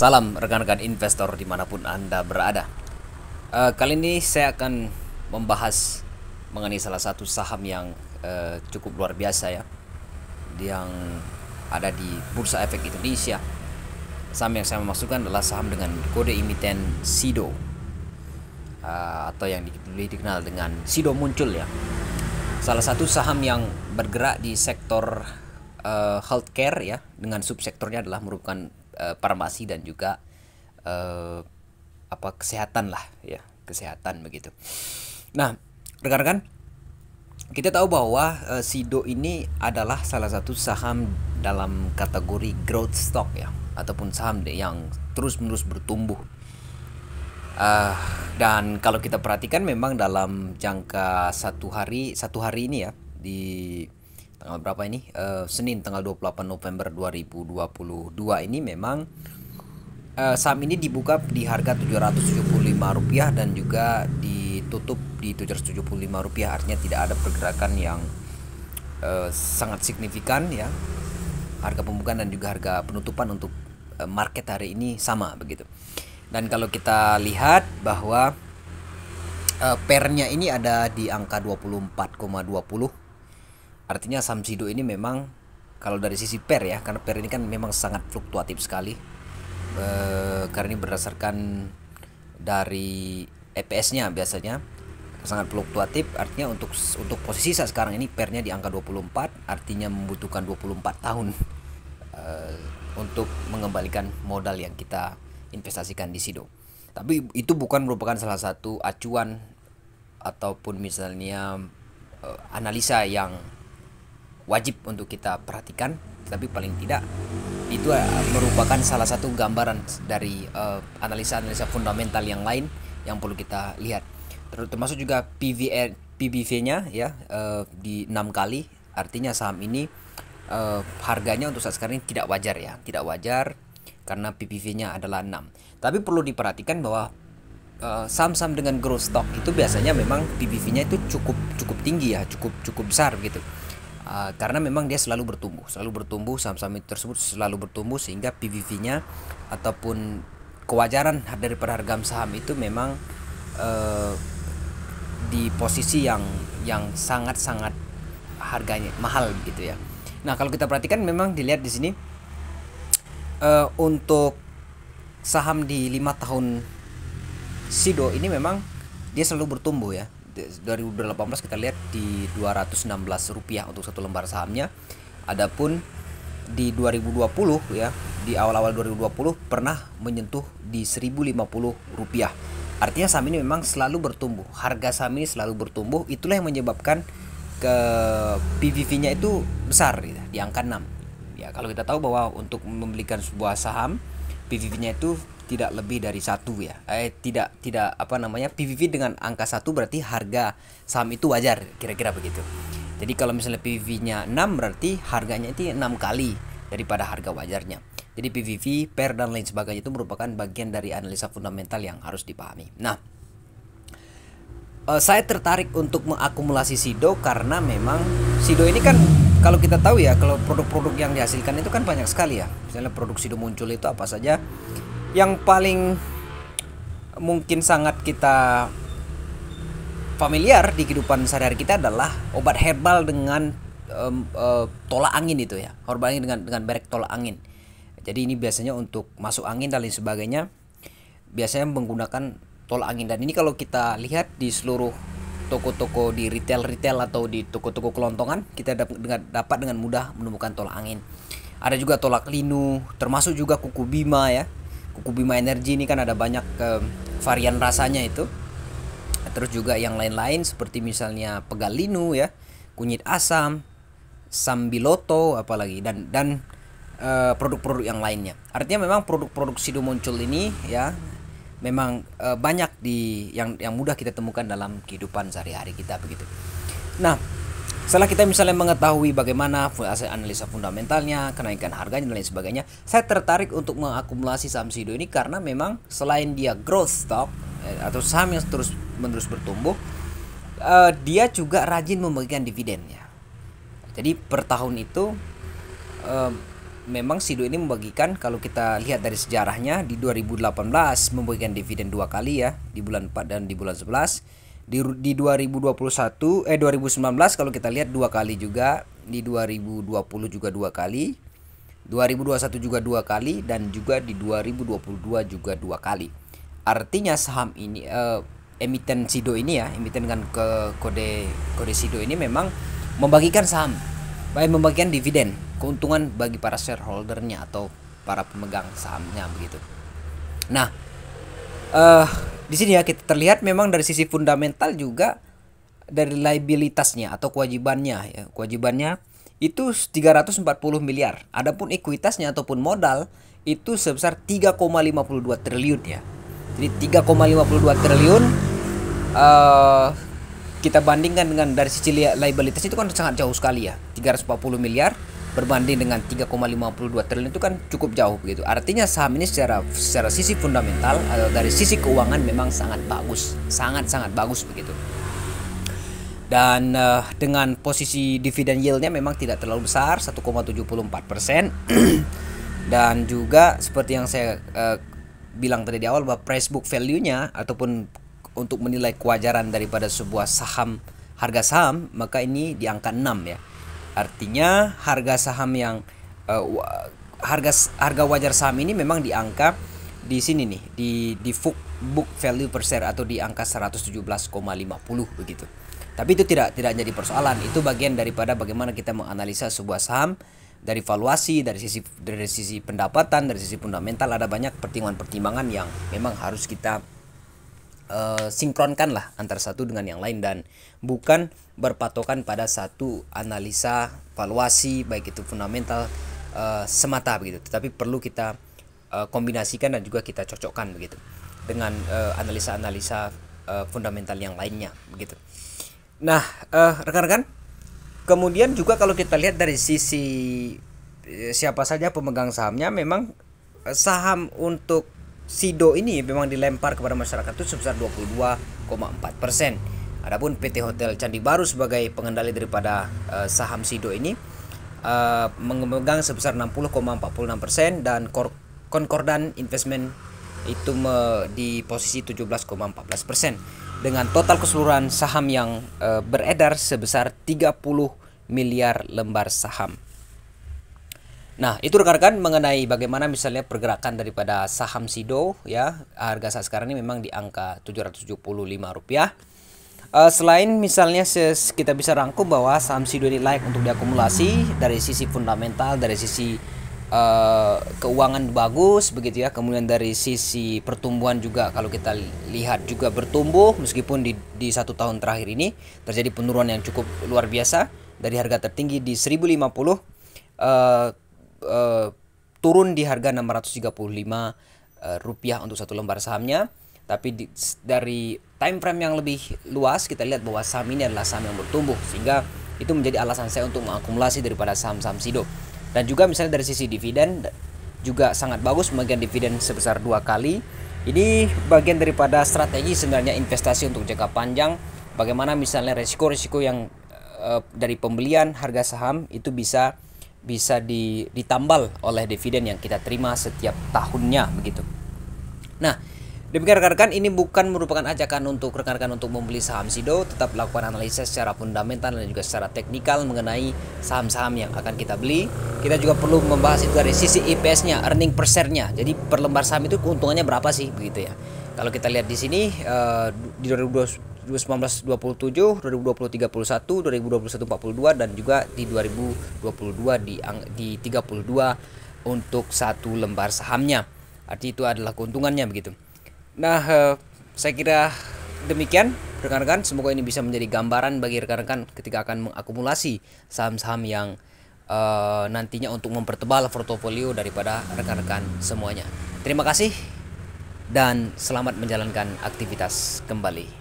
Salam rekan-rekan investor dimanapun Anda berada uh, Kali ini saya akan membahas mengenai salah satu saham yang uh, cukup luar biasa ya Yang ada di Bursa Efek Indonesia Saham yang saya masukkan adalah saham dengan kode emiten SIDO uh, Atau yang lebih dikenal dengan SIDO muncul ya Salah satu saham yang bergerak di sektor uh, healthcare ya dengan subsektornya adalah merupakan uh, farmasi dan juga uh, apa kesehatan lah ya kesehatan begitu. Nah rekan-rekan kita tahu bahwa uh, Sido ini adalah salah satu saham dalam kategori growth stock ya ataupun saham yang terus-menerus bertumbuh. Uh, dan kalau kita perhatikan memang dalam jangka satu hari satu hari ini ya di tanggal berapa ini? Uh, Senin tanggal 28 November 2022 ini memang uh, saham ini dibuka di harga Rp775 dan juga ditutup di Rp775 artinya tidak ada pergerakan yang uh, sangat signifikan ya. Harga pembukaan dan juga harga penutupan untuk uh, market hari ini sama begitu. Dan kalau kita lihat bahwa uh, pernya ini ada di angka 24,20 Artinya Samsido ini memang kalau dari sisi per ya, karena per ini kan memang sangat fluktuatif sekali. E, karena ini berdasarkan dari EPS-nya biasanya sangat fluktuatif artinya untuk untuk posisi saya sekarang ini pernya di angka 24 artinya membutuhkan 24 tahun e, untuk mengembalikan modal yang kita investasikan di Sido. Tapi itu bukan merupakan salah satu acuan ataupun misalnya eh, analisa yang wajib untuk kita perhatikan tapi paling tidak itu eh, merupakan salah satu gambaran dari eh, analisa-analisa uh, fundamental yang lain yang perlu kita lihat termasuk juga PVR PBV-nya ya uh, di enam kali artinya saham ini uh, harganya untuk saat sekarang ini tidak wajar ya tidak wajar karena PBV-nya adalah enam. tapi perlu diperhatikan bahwa saham-saham uh, dengan growth stock itu biasanya memang PBV-nya itu cukup cukup tinggi ya cukup cukup besar gitu Ah, karena memang dia selalu bertumbuh, selalu bertumbuh saham-saham tersebut selalu bertumbuh sehingga pvv nya ataupun kewajaran dari perhargaan saham itu memang uh, di posisi yang yang sangat-sangat harganya mahal gitu ya. Nah, kalau kita perhatikan memang dilihat di sini uh, untuk saham di lima tahun Sido ini memang dia selalu bertumbuh ya 2018 kita lihat di 216 rupiah untuk satu lembar sahamnya adapun di 2020 ya di awal-awal 2020 pernah menyentuh di 1050 rupiah artinya saham ini memang selalu bertumbuh harga saham ini selalu bertumbuh itulah yang menyebabkan ke PVV nya itu besar ya di angka 6 ya kalau kita tahu bahwa untuk membelikan sebuah saham PVV nya itu tidak lebih dari satu ya eh tidak tidak apa namanya PVV dengan angka satu berarti harga saham itu wajar kira-kira begitu jadi kalau misalnya PVV-nya 6 berarti harganya itu enam kali daripada harga wajarnya jadi PVV, PER dan lain sebagainya itu merupakan bagian dari analisa fundamental yang harus dipahami. Nah, eh, saya tertarik untuk mengakumulasi Sido karena memang Sido ini kan kalau kita tahu ya kalau produk-produk yang dihasilkan itu kan banyak sekali ya. Misalnya produk Sido muncul itu apa saja yang paling mungkin sangat kita familiar di kehidupan sehari-hari kita adalah obat herbal dengan um, uh, tolak angin itu ya obat angin dengan dengan merek tolak angin jadi ini biasanya untuk masuk angin dan lain sebagainya biasanya menggunakan tolak angin dan ini kalau kita lihat di seluruh toko-toko di retail-retail atau di toko-toko kelontongan kita dapat dapat dengan mudah menemukan tolak angin ada juga tolak linu termasuk juga kuku bima ya kuku bima energi ini kan ada banyak uh, varian rasanya itu terus juga yang lain-lain seperti misalnya pegalinu ya kunyit asam sambiloto apalagi dan dan eh, produk-produk uh, yang lainnya artinya memang produk-produk sido muncul ini ya memang uh, banyak di yang yang mudah kita temukan dalam kehidupan sehari-hari kita begitu nah setelah kita misalnya mengetahui bagaimana analisa fundamentalnya, kenaikan harganya dan lain sebagainya, saya tertarik untuk mengakumulasi saham Sido ini karena memang selain dia growth stock eh, atau saham yang terus menerus bertumbuh, uh, dia juga rajin membagikan dividennya. Jadi per tahun itu uh, memang Sido ini membagikan kalau kita lihat dari sejarahnya di 2018 membagikan dividen dua kali ya di bulan 4 dan di bulan 11 di di 2021 eh 2019 kalau kita lihat dua kali juga di 2020 juga dua kali 2021 juga dua kali dan juga di 2022 juga dua kali artinya saham ini eh, emiten Sido ini ya emiten dengan ke kode kode Sido ini memang membagikan saham baik membagikan dividen keuntungan bagi para shareholdernya atau para pemegang sahamnya begitu nah eh di sini ya kita terlihat memang dari sisi fundamental juga dari liabilitasnya atau kewajibannya ya kewajibannya itu 340 miliar. Adapun ekuitasnya ataupun modal itu sebesar 3,52 triliun ya. Jadi 3,52 triliun uh, kita bandingkan dengan dari sisi liabilitas itu kan sangat jauh sekali ya. 340 miliar berbanding dengan 3,52 triliun itu kan cukup jauh begitu. Artinya saham ini secara secara sisi fundamental atau dari sisi keuangan memang sangat bagus, sangat-sangat bagus begitu. Dan uh, dengan posisi dividen yieldnya memang tidak terlalu besar 1,74 persen dan juga seperti yang saya uh, bilang tadi di awal bahwa price book value-nya ataupun untuk menilai kewajaran daripada sebuah saham harga saham maka ini di angka 6 ya Artinya harga saham yang uh, harga harga wajar saham ini memang di angka di sini nih di di book, book value per share atau di angka 117,50 begitu. Tapi itu tidak tidak jadi persoalan. Itu bagian daripada bagaimana kita menganalisa sebuah saham dari valuasi, dari sisi dari sisi pendapatan, dari sisi fundamental ada banyak pertimbangan-pertimbangan yang memang harus kita Eh, sinkronkanlah sinkronkan lah antara satu dengan yang lain dan bukan berpatokan pada satu analisa valuasi baik itu fundamental uh, semata begitu tetapi perlu kita uh, kombinasikan dan juga kita cocokkan begitu dengan analisa-analisa uh, fundamental yang lainnya begitu nah rekan-rekan kemudian juga kalau kita lihat dari sisi siapa saja pemegang sahamnya memang saham untuk Sido ini memang dilempar kepada masyarakat itu sebesar 22,4 persen. Adapun PT Hotel Candi Baru sebagai pengendali daripada uh, saham Sido ini uh, memegang sebesar 60,46 persen dan Konkordan Investment itu me, di posisi 17,14 persen dengan total keseluruhan saham yang uh, beredar sebesar 30 miliar lembar saham. Nah, itu rekan-rekan mengenai bagaimana misalnya pergerakan daripada saham Sido ya. Harga saat sekarang ini memang di angka Rp775. Uh, eh, selain misalnya kita bisa rangkum bahwa saham Sido ini layak untuk diakumulasi dari sisi fundamental, dari sisi uh, keuangan bagus begitu ya. Kemudian dari sisi pertumbuhan juga kalau kita lihat juga bertumbuh meskipun di di satu tahun terakhir ini terjadi penurunan yang cukup luar biasa dari harga tertinggi di 1050 uh, Eh, turun di harga 635 uh, eh, rupiah untuk satu lembar sahamnya tapi di, dari time frame yang lebih luas kita lihat bahwa saham ini adalah saham yang bertumbuh sehingga itu menjadi alasan saya untuk mengakumulasi daripada saham-saham Sido dan juga misalnya dari sisi dividen juga sangat bagus bagian dividen sebesar dua kali ini bagian daripada strategi sebenarnya investasi untuk jangka panjang bagaimana misalnya resiko-resiko yang uh, dari pembelian harga saham itu bisa bisa di, ditambal oleh dividen yang kita terima setiap tahunnya begitu. Nah, demikian rekan-rekan ini bukan merupakan ajakan untuk rekan-rekan untuk membeli saham Sido, tetap lakukan analisis secara fundamental dan juga secara teknikal mengenai saham-saham yang akan kita beli. Kita juga perlu membahas itu dari sisi EPS-nya, earning per share-nya. Jadi per lembar saham itu keuntungannya berapa sih begitu ya. Kalau kita lihat di sini eh, di 2020 2019 2020 31, 2021 42 dan juga di 2022 di di 32 untuk satu lembar sahamnya. Arti itu adalah keuntungannya begitu. Nah, eh, saya kira demikian rekan-rekan, semoga ini bisa menjadi gambaran bagi rekan-rekan ketika akan mengakumulasi saham-saham yang Uh, nantinya untuk mempertebal portofolio daripada rekan-rekan semuanya. Terima kasih dan selamat menjalankan aktivitas kembali.